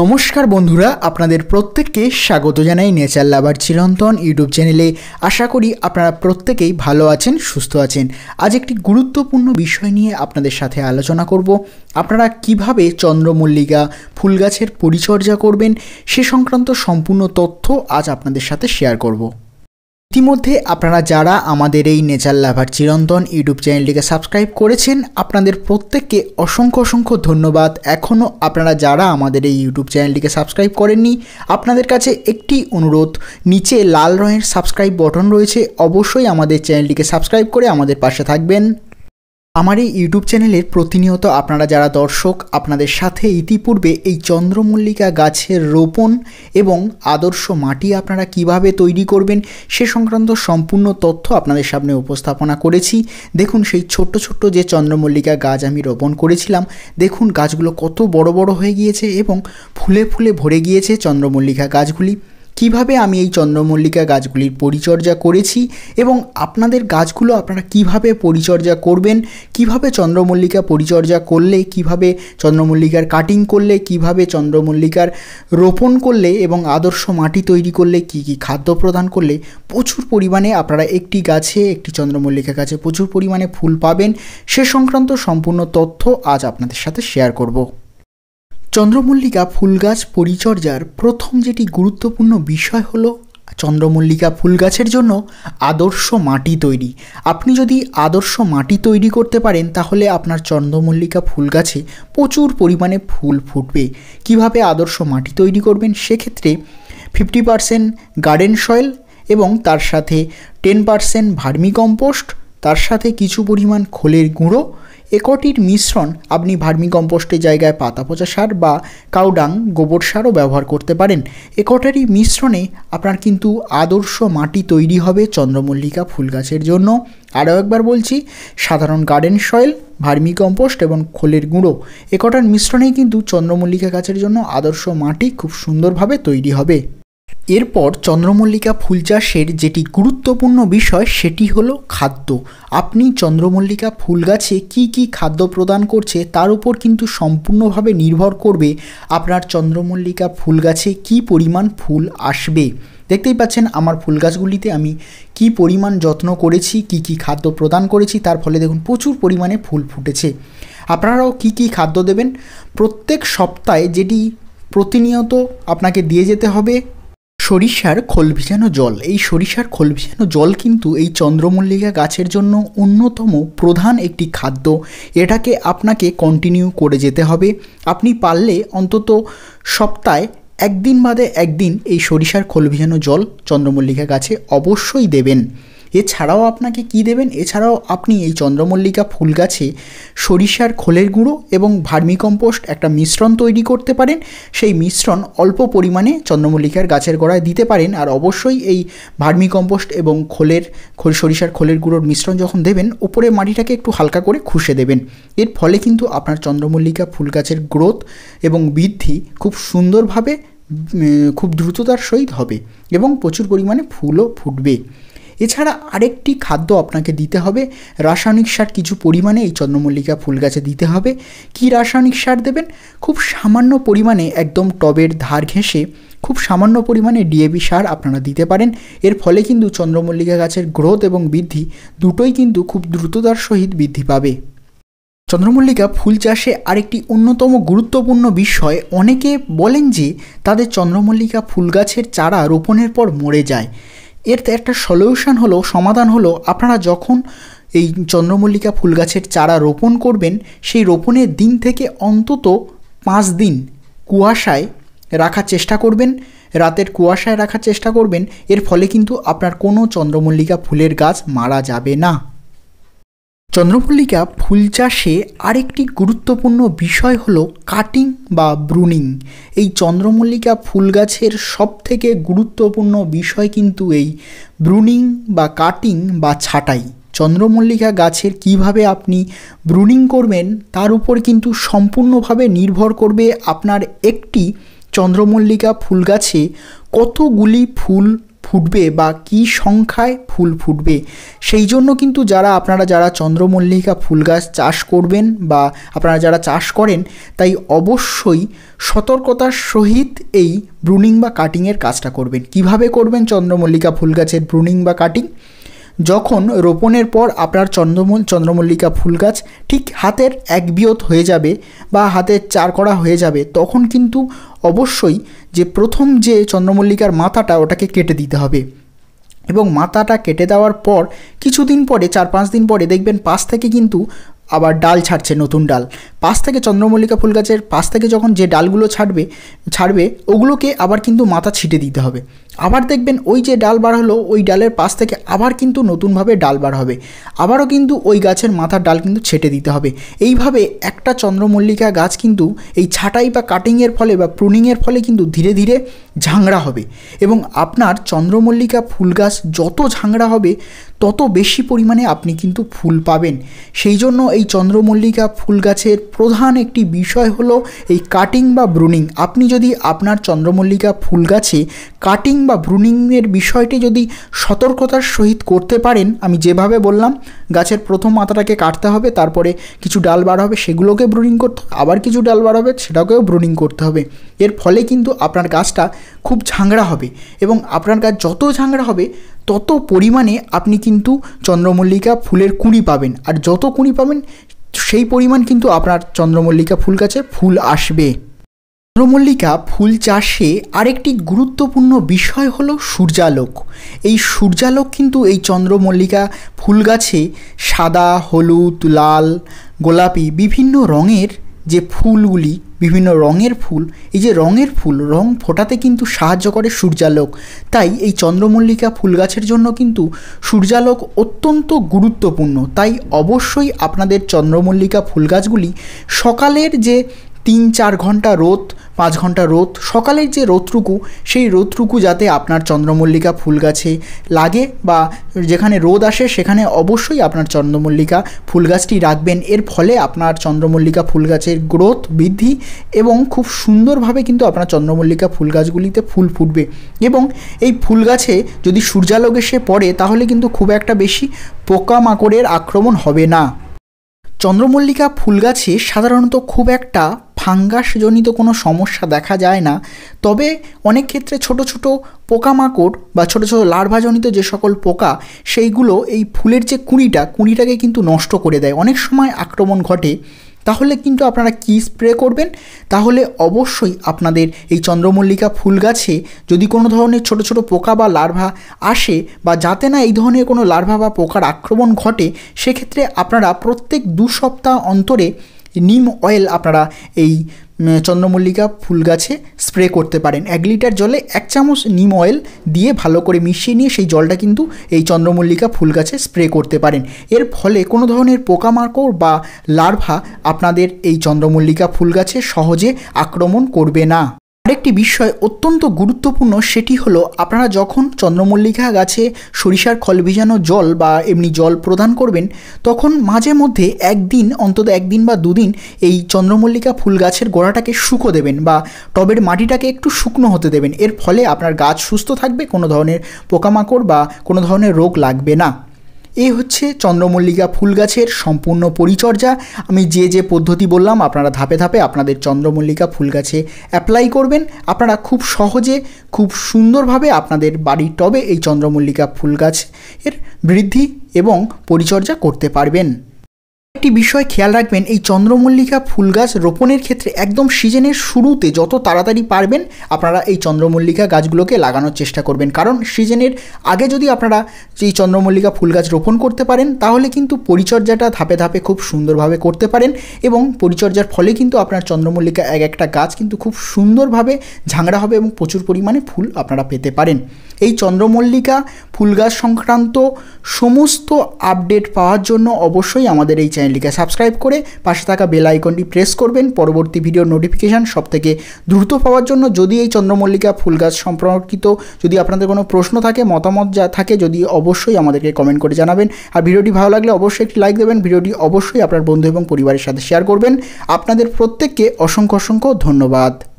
নমস্কার বন্ধুরা আপনাদের প্রত্যেককে স্বাগত জানাই নেচার লাভার চিরন্তন ইউটিউব চ্যানেলে আশা করি আপনারা প্রত্যেকেই ভালো আছেন সুস্থ আছেন আজ একটি গুরুত্বপূর্ণ বিষয় নিয়ে আপনাদের সাথে আলোচনা করব আপনারা কিভাবে চন্দ্রমল্লিকা ফুল গাছের পরিচর্যা করবেন সে সংক্রান্ত সম্পূর্ণ তথ্য আজ আপনাদের সাথে শেয়ার করব ইতিমধ্যে আপনারা যারা আমাদের এই নেচার লাভার চিরন্তন ইউটিউব চ্যানেলটিকে সাবস্ক্রাইব করেছেন আপনাদের প্রত্যেককে অসংখ্য অসংখ্য ধন্যবাদ এখনও আপনারা যারা আমাদের এই ইউটিউব চ্যানেলটিকে সাবস্ক্রাইব করেননি আপনাদের কাছে একটি অনুরোধ নিচে লাল রঙের সাবস্ক্রাইব বটন রয়েছে অবশ্যই আমাদের চ্যানেলটিকে সাবস্ক্রাইব করে আমাদের পাশে থাকবেন আমার এই ইউটিউব চ্যানেলের প্রতিনিয়ত আপনারা যারা দর্শক আপনাদের সাথে ইতিপূর্বে এই চন্দ্রমল্লিকা গাছের রোপণ এবং আদর্শ মাটি আপনারা কিভাবে তৈরি করবেন সে সংক্রান্ত সম্পূর্ণ তথ্য আপনাদের সামনে উপস্থাপনা করেছি দেখুন সেই ছোট্ট ছোট্ট যে চন্দ্রমল্লিকা গাছ আমি রোপণ করেছিলাম দেখুন গাছগুলো কত বড় বড় হয়ে গিয়েছে এবং ফুলে ফুলে ভরে গিয়েছে চন্দ্রমল্লিকা গাছগুলি কিভাবে আমি এই চন্দ্রমল্লিকা গাছগুলির পরিচর্যা করেছি এবং আপনাদের গাছগুলো আপনারা কিভাবে পরিচর্যা করবেন কিভাবে চন্দ্রমল্লিকা পরিচর্যা করলে কিভাবে চন্দ্রমল্লিকার কাটিং করলে কিভাবে চন্দ্রমল্লিকার রোপণ করলে এবং আদর্শ মাটি তৈরি করলে কি কি খাদ্য প্রদান করলে প্রচুর পরিমাণে আপনারা একটি গাছে একটি চন্দ্রমল্লিকা গাছে প্রচুর পরিমাণে ফুল পাবেন সে সংক্রান্ত সম্পূর্ণ তথ্য আজ আপনাদের সাথে শেয়ার করব চন্দ্রমল্লিকা ফুলগাছ পরিচর্যার প্রথম যেটি গুরুত্বপূর্ণ বিষয় হলো চন্দ্রমল্লিকা ফুল গাছের জন্য আদর্শ মাটি তৈরি আপনি যদি আদর্শ মাটি তৈরি করতে পারেন তাহলে আপনার চন্দ্রমল্লিকা ফুল গাছে প্রচুর পরিমাণে ফুল ফুটবে কিভাবে আদর্শ মাটি তৈরি করবেন সেক্ষেত্রে ফিফটি পারসেন্ট গার্ডেন সয়েল এবং তার সাথে টেন পারসেন্ট ভার্মিকম্পোস্ট তার সাথে কিছু পরিমাণ খোলের গুঁড়ো একটির মিশ্রণ আপনি ভার্মি কম্পোস্টের জায়গায় পাতা পচা সার বা কাউডাং গোবর সারও ব্যবহার করতে পারেন একটারই মিশ্রণে আপনার কিন্তু আদর্শ মাটি তৈরি হবে চন্দ্রমল্লিকা ফুল গাছের জন্য আরও একবার বলছি সাধারণ গার্ডেন সয়েল ভার্মি কম্পোস্ট এবং খোলের গুঁড়ো একটার মিশ্রণেই কিন্তু চন্দ্রমল্লিকা গাছের জন্য আদর্শ মাটি খুব সুন্দরভাবে তৈরি হবে এরপর চন্দ্রমল্লিকা ফুল চাষের যেটি গুরুত্বপূর্ণ বিষয় সেটি হলো খাদ্য আপনি চন্দ্রমল্লিকা ফুল গাছে কি কি খাদ্য প্রদান করছে তার উপর কিন্তু সম্পূর্ণভাবে নির্ভর করবে আপনার চন্দ্রমল্লিকা ফুল গাছে কি পরিমাণ ফুল আসবে দেখতেই পাচ্ছেন আমার ফুল গাছগুলিতে আমি কি পরিমাণ যত্ন করেছি কি কি খাদ্য প্রদান করেছি তার ফলে দেখুন প্রচুর পরিমাণে ফুল ফুটেছে আপনারাও কি কি খাদ্য দেবেন প্রত্যেক সপ্তাহে যেটি প্রতিনিয়ত আপনাকে দিয়ে যেতে হবে সরিষার খোল ভিজানো জল এই সরিষার খোল ভিজানো জল কিন্তু এই চন্দ্রমল্লিকা গাছের জন্য অন্যতম প্রধান একটি খাদ্য এটাকে আপনাকে কন্টিনিউ করে যেতে হবে আপনি পারলে অন্তত সপ্তাহে একদিন বাদে একদিন এই সরিষার খোল ভিজানো জল চন্দ্রমল্লিকা গাছে অবশ্যই দেবেন এছাড়াও আপনাকে কি দেবেন এছাড়াও আপনি এই চন্দ্রমল্লিকা ফুল গাছে সরিষার খোলের গুঁড়ো এবং ভার্মিকম্পোস্ট একটা মিশ্রণ তৈরি করতে পারেন সেই মিশ্রণ অল্প পরিমাণে চন্দ্রমল্লিকার গাছের গোড়ায় দিতে পারেন আর অবশ্যই এই ভার্মিকম্পোস্ট এবং খোলের খোল সরিষার খোলের গুঁড়োর মিশ্রণ যখন দেবেন ওপরে মাটিটাকে একটু হালকা করে খুশে দেবেন এর ফলে কিন্তু আপনার চন্দ্রমল্লিকা ফুল গাছের গ্রোথ এবং বৃদ্ধি খুব সুন্দরভাবে খুব দ্রুততার সহিত হবে এবং প্রচুর পরিমাণে ফুলও ফুটবে এছাড়া আরেকটি খাদ্য আপনাকে দিতে হবে রাসায়নিক সার কিছু পরিমাণে এই চন্দ্রমল্লিকা ফুল গাছে দিতে হবে কি রাসায়নিক সার দেবেন খুব সামান্য পরিমাণে একদম টবের ধার ঘেঁষে খুব সামান্য পরিমাণে ডিএবি সার আপনারা দিতে পারেন এর ফলে কিন্তু চন্দ্রমল্লিকা গাছের গ্রোথ এবং বৃদ্ধি দুটোই কিন্তু খুব দ্রুততার সহিত বৃদ্ধি পাবে চন্দ্রমল্লিকা ফুল চাষে আরেকটি অন্যতম গুরুত্বপূর্ণ বিষয় অনেকে বলেন যে তাদের চন্দ্রমল্লিকা ফুল গাছের চারা রোপণের পর মরে যায় এর একটা সলিউশন হলো সমাধান হলো আপনারা যখন এই চন্দ্রমল্লিকা ফুল গাছের চারা রোপণ করবেন সেই রোপণের দিন থেকে অন্তত পাঁচ দিন কুয়াশায় রাখার চেষ্টা করবেন রাতের কুয়াশায় রাখার চেষ্টা করবেন এর ফলে কিন্তু আপনার কোনো চন্দ্রমল্লিকা ফুলের গাছ মারা যাবে না চন্দ্রমল্লিকা ফুল চাষে আরেকটি গুরুত্বপূর্ণ বিষয় হলো কাটিং বা ব্রুনিং এই চন্দ্রমল্লিকা ফুল গাছের সবথেকে গুরুত্বপূর্ণ বিষয় কিন্তু এই ব্রুনিং বা কাটিং বা ছাঁটাই চন্দ্রমল্লিকা গাছের কিভাবে আপনি ব্রুনিং করবেন তার উপর কিন্তু সম্পূর্ণভাবে নির্ভর করবে আপনার একটি চন্দ্রমল্লিকা ফুল গাছে কতগুলি ফুল ফুটবে বা কি সংখ্যায় ফুল ফুটবে সেই জন্য কিন্তু যারা আপনারা যারা চন্দ্রমল্লিকা ফুল গাছ চাষ করবেন বা আপনারা যারা চাষ করেন তাই অবশ্যই সতর্কতার সহিত এই ব্রুনিং বা কাটিংয়ের কাজটা করবেন কিভাবে করবেন চন্দ্রমল্লিকা ফুল গাছের ব্রুনিং বা কাটিং যখন রোপণের পর আপনার চন্দ্রমল চন্দ্রমল্লিকা ফুল গাছ ঠিক হাতের এক বিয়ত হয়ে যাবে বা হাতের চার করা হয়ে যাবে তখন কিন্তু অবশ্যই যে প্রথম যে চন্দ্রমল্লিকার মাথাটা ওটাকে কেটে দিতে হবে এবং মাথাটা কেটে দেওয়ার পর কিছুদিন পরে চার পাঁচ দিন পরে দেখবেন পাশ থেকে কিন্তু আবার ডাল ছাড়ছে নতুন ডাল পাশ থেকে চন্দ্রমল্লিকা ফুল গাছের পাশ থেকে যখন যে ডালগুলো ছাড়বে ছাড়বে ওগুলোকে আবার কিন্তু মাথা ছিটে দিতে হবে আবার দেখবেন ওই যে ডাল বার হলো ওই ডালের পাশ থেকে আবার কিন্তু নতুনভাবে ডাল বার হবে আবারও কিন্তু ওই গাছের মাথার ডাল কিন্তু ছেটে দিতে হবে এইভাবে একটা চন্দ্রমল্লিকা গাছ কিন্তু এই ছাটাই বা কাটিংয়ের ফলে বা প্রুনিংয়ের ফলে কিন্তু ধীরে ধীরে ঝাংড়া হবে এবং আপনার চন্দ্রমল্লিকা ফুল গাছ যত ঝাংড়া হবে তত বেশি পরিমাণে আপনি কিন্তু ফুল পাবেন সেই জন্য এই চন্দ্রমল্লিকা ফুল গাছের প্রধান একটি বিষয় হলো এই কাটিং বা ব্রুনিং আপনি যদি আপনার চন্দ্রমল্লিকা ফুল গাছে কাটিং বা ব্রুনিংয়ের বিষয়টি যদি সতর্কতার সহিত করতে পারেন আমি যেভাবে বললাম গাছের প্রথম মাথাটাকে কাটতে হবে তারপরে কিছু ডাল বার হবে সেগুলোকে ব্রুনিং করতে হবে আবার কিছু ডাল বার হবে সেটাকেও ব্রুনিং করতে হবে এর ফলে কিন্তু আপনার গাছটা খুব ঝাংড়া হবে এবং আপনার গাছ যত ঝাংড়া হবে তত পরিমাণে আপনি কিন্তু চন্দ্রমল্লিকা ফুলের কুঁড়ি পাবেন আর যত কুঁড়ি পাবেন সেই পরিমাণ কিন্তু আপনার চন্দ্রমল্লিকা ফুল গাছে ফুল আসবে চন্দ্রমল্লিকা ফুল চাষে আরেকটি গুরুত্বপূর্ণ বিষয় হলো সূর্যালোক এই সূর্যালোক কিন্তু এই চন্দ্রমল্লিকা ফুল গাছে সাদা হলুদ লাল গোলাপি বিভিন্ন রঙের যে ফুলগুলি বিভিন্ন রঙের ফুল এই যে রঙের ফুল রং ফোটাতে কিন্তু সাহায্য করে সূর্যালোক তাই এই চন্দ্রমল্লিকা ফুল গাছের জন্য কিন্তু সূর্যালোক অত্যন্ত গুরুত্বপূর্ণ তাই অবশ্যই আপনাদের চন্দ্রমল্লিকা ফুল গাছগুলি সকালের যে তিন চার ঘন্টা রোদ পাঁচ ঘন্টা রোদ সকালের যে রোদটুকু সেই রোদটুকু যাতে আপনার চন্দ্রমল্লিকা ফুল গাছে লাগে বা যেখানে রোদ আসে সেখানে অবশ্যই আপনার চন্দ্রমল্লিকা ফুল গাছটি রাখবেন এর ফলে আপনার চন্দ্রমল্লিকা ফুল গাছের গ্রোথ বৃদ্ধি এবং খুব সুন্দরভাবে কিন্তু আপনার চন্দ্রমল্লিকা ফুল গাছগুলিতে ফুল ফুটবে এবং এই ফুল গাছে যদি সূর্যালোক এসে পড়ে তাহলে কিন্তু খুব একটা বেশি পোকামাকড়ের আক্রমণ হবে না চন্দ্রমল্লিকা ফুলগাছে সাধারণত খুব একটা ফাঙ্গাসজনিত কোনো সমস্যা দেখা যায় না তবে অনেক ক্ষেত্রে ছোট ছোট পোকামাকড় বা ছোট ছোট লার্ভাজনিত যে সকল পোকা সেইগুলো এই ফুলের যে কুঁড়িটা কুঁড়িটাকে কিন্তু নষ্ট করে দেয় অনেক সময় আক্রমণ ঘটে তাহলে কিন্তু আপনারা কি স্প্রে করবেন তাহলে অবশ্যই আপনাদের এই চন্দ্রমল্লিকা ফুল গাছে যদি কোনো ধরনের ছোট ছোট পোকা বা লার্ভা আসে বা যাতে না এই ধরনের কোনো লার্ভা বা পোকার আক্রমণ ঘটে সেক্ষেত্রে আপনারা প্রত্যেক দু সপ্তাহ অন্তরে নিম অয়েল আপনারা এই চন্দ্রমল্লিকা ফুল গাছে স্প্রে করতে পারেন এক লিটার জলে এক চামচ নিম অয়েল দিয়ে ভালো করে মিশিয়ে নিয়ে সেই জলটা কিন্তু এই চন্দ্রমল্লিকা ফুল গাছে স্প্রে করতে পারেন এর ফলে কোনো ধরনের পোকামাকড় বা লার্ভা আপনাদের এই চন্দ্রমল্লিকা ফুল গাছে সহজে আক্রমণ করবে না আরেকটি বিষয় অত্যন্ত গুরুত্বপূর্ণ সেটি হলো আপনারা যখন চন্দ্রমল্লিকা গাছে সরিষার খল ভিজানো জল বা এমনি জল প্রদান করবেন তখন মাঝে মধ্যে একদিন অন্তত একদিন বা দুদিন এই চন্দ্রমল্লিকা ফুল গাছের গোড়াটাকে শুকো দেবেন বা টবের মাটিটাকে একটু শুকনো হতে দেবেন এর ফলে আপনার গাছ সুস্থ থাকবে কোনো ধরনের পোকামাকড় বা কোনো ধরনের রোগ লাগবে না এ হচ্ছে চন্দ্রমল্লিকা ফুল গাছের সম্পূর্ণ পরিচর্যা আমি যে যে পদ্ধতি বললাম আপনারা ধাপে ধাপে আপনাদের চন্দ্রমল্লিকা ফুল গাছে অ্যাপ্লাই করবেন আপনারা খুব সহজে খুব সুন্দরভাবে আপনাদের বাড়ির টবে এই চন্দ্রমল্লিকা ফুল গাছের বৃদ্ধি এবং পরিচর্যা করতে পারবেন একটি বিষয় খেয়াল রাখবেন এই চন্দ্রমল্লিকা ফুল গাছ রোপণের ক্ষেত্রে একদম সিজনের শুরুতে যত তাড়াতাড়ি পারবেন আপনারা এই চন্দ্রমল্লিকা গাছগুলোকে লাগানোর চেষ্টা করবেন কারণ সিজনের আগে যদি আপনারা এই চন্দ্রমল্লিকা ফুল গাছ রোপণ করতে পারেন তাহলে কিন্তু পরিচর্যাটা ধাপে ধাপে খুব সুন্দরভাবে করতে পারেন এবং পরিচর্যার ফলে কিন্তু আপনার চন্দ্রমল্লিকা এক একটা গাছ কিন্তু খুব সুন্দরভাবে ঝাংড়া হবে এবং প্রচুর পরিমাণে ফুল আপনারা পেতে পারেন এই চন্দ্রমল্লিকা ফুল গাছ সংক্রান্ত সমস্ত আপডেট পাওয়ার জন্য অবশ্যই আমাদের এই চ্যানেলটিকে সাবস্ক্রাইব করে পাশে থাকা বেল আইকনটি প্রেস করবেন পরবর্তী ভিডিও নোটিফিকেশান সব থেকে দ্রুত পাওয়ার জন্য যদি এই চন্দ্রমল্লিকা ফুল গাছ সম্পর্কিত যদি আপনাদের কোনো প্রশ্ন থাকে মতামত যা থাকে যদি অবশ্যই আমাদেরকে কমেন্ট করে জানাবেন আর ভিডিওটি ভালো লাগলে অবশ্যই একটি লাইক দেবেন ভিডিওটি অবশ্যই আপনার বন্ধু এবং পরিবারের সাথে শেয়ার করবেন আপনাদের প্রত্যেককে অসংখ্য অসংখ্য ধন্যবাদ